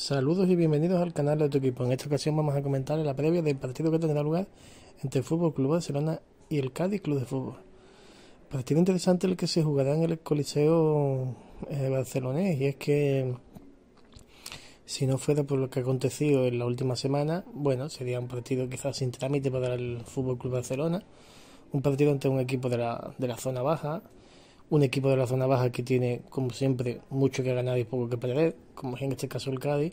Saludos y bienvenidos al canal de tu equipo. En esta ocasión vamos a comentar la previa del partido que tendrá lugar entre el Fútbol Club Barcelona y el Cádiz Club de Fútbol. Partido interesante el que se jugará en el Coliseo eh, barcelonés y es que si no fuera por lo que ha acontecido en la última semana, bueno, sería un partido quizás sin trámite para el Fútbol Club Barcelona, un partido ante un equipo de la, de la zona baja un equipo de la zona baja que tiene, como siempre, mucho que ganar y poco que perder, como es en este caso el Cádiz,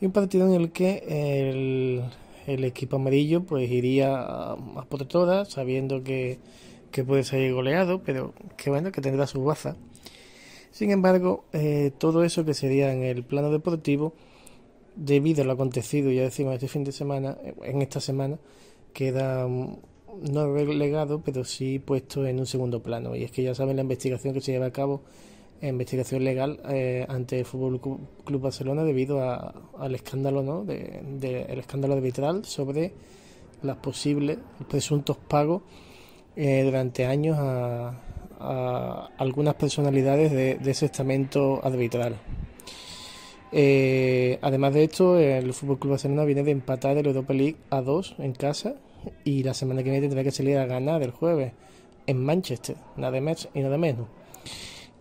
y un partido en el que el, equipo amarillo pues iría más por todas, sabiendo que, puede salir goleado, pero que bueno, que tendrá su baza. Sin embargo, eh, todo eso que sería en el plano deportivo, debido a lo acontecido, ya decimos, este fin de semana, eh, en esta semana, queda no relegado, pero sí puesto en un segundo plano. Y es que ya saben la investigación que se lleva a cabo, eh, investigación legal eh, ante el Fútbol Club Barcelona debido al escándalo, ¿no? De, escándalo de sobre las posibles presuntos pagos eh, durante años a, a algunas personalidades de, ese estamento arbitral. además de esto, el Fútbol Club Barcelona viene de empatar el Europa League a dos en casa y la semana que viene tendrá que salir a ganar el jueves en Manchester, nada de más y nada menos.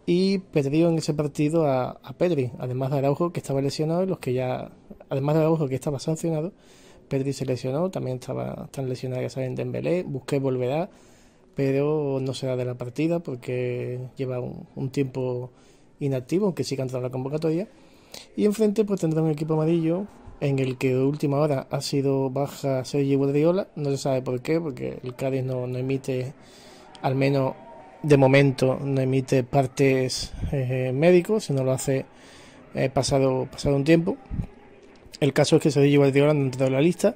Y perdió en ese partido a, a, Pedri, además de Araujo que estaba lesionado y los que ya, además de Araujo que estaba sancionado, Pedri se lesionó, también estaba tan lesionado que saben Dembélé, Busqué volverá, pero no será de la partida porque lleva un, tiempo inactivo, aunque sí que ha entrado la convocatoria. Y enfrente pues tendrá un equipo amarillo en el que de última hora ha sido baja Sergio Guardiola, no se sabe por qué, porque el Cádiz no, emite, al menos de momento, no emite partes eh, médicos, sino lo hace eh, pasado, un tiempo. El caso es que Sergio Guardiola no ha entrado en la lista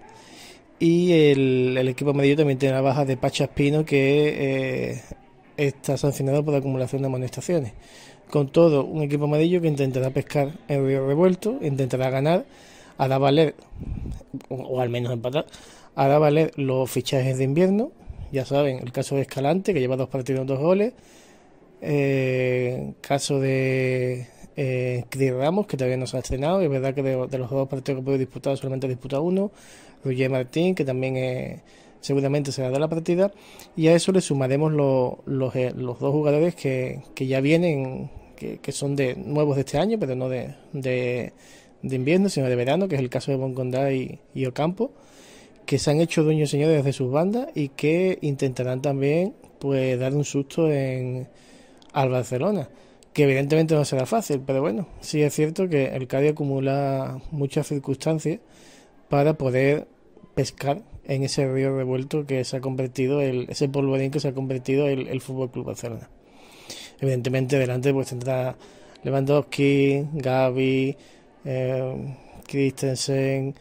y el, equipo medio también tiene la baja de Pacha Espino que eh, está sancionado por acumulación de amonestaciones. Con todo, un equipo amarillo que intentará pescar el río revuelto, intentará ganar hará valer, o al menos empatar, hará valer los fichajes de invierno. Ya saben, el caso de Escalante, que lleva dos partidos, dos goles. Eh, caso de eh, Ramos, que todavía no se ha estrenado. Es verdad que de, los dos partidos que puede disputar, solamente disputa uno. Roger Martín, que también eh, seguramente será de la partida. Y a eso le sumaremos los, eh, los, dos jugadores que, que ya vienen, que, son de nuevos de este año, pero no de de invierno, sino de verano, que es el caso de Boncondá y, Ocampo, que se han hecho dueños señores de sus bandas y que intentarán también pues dar un susto en, al Barcelona, que evidentemente no será fácil, pero bueno, sí es cierto que el Cádiz acumula muchas circunstancias para poder pescar en ese río revuelto que se ha convertido, el, ese polvorín que se ha convertido el, el Fútbol Club Barcelona. Evidentemente, delante pues tendrá Lewandowski, Gaby, eh, Christensen,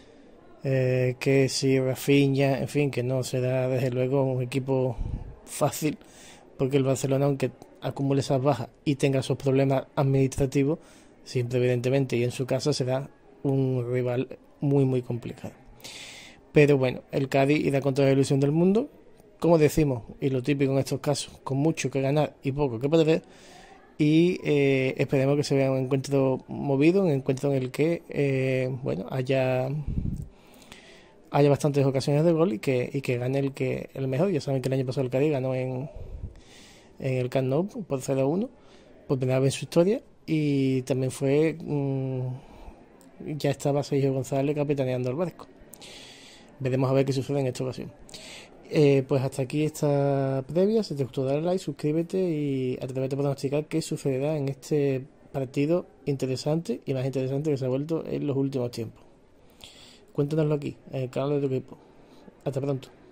eh, Kessie, Rafinha, en fin, que no será desde luego un equipo fácil, porque el Barcelona, aunque acumule esas bajas y tenga sus problemas administrativos, siempre evidentemente y en su casa será un rival muy muy complicado. Pero bueno, el Cádiz irá con toda la ilusión del mundo, como decimos, y lo típico en estos casos, con mucho que ganar y poco que perder, y eh, esperemos que se vea un encuentro movido, un encuentro en el que eh, bueno haya haya bastantes ocasiones de gol y que, y que gane el que el mejor. Ya saben que el año pasado el Cádiz ganó en, el Camp Nou por 0-1 por primera vez en su historia y también fue mm, ya estaba Sergio González capitaneando el barco. Veremos a ver qué sucede en esta ocasión. Eh, pues hasta aquí esta previa. Si te gustó, dale like, suscríbete y atrévete a pronosticar qué sucederá en este partido interesante y más interesante que se ha vuelto en los últimos tiempos. Cuéntanoslo aquí, en el canal de tu equipo. Hasta pronto.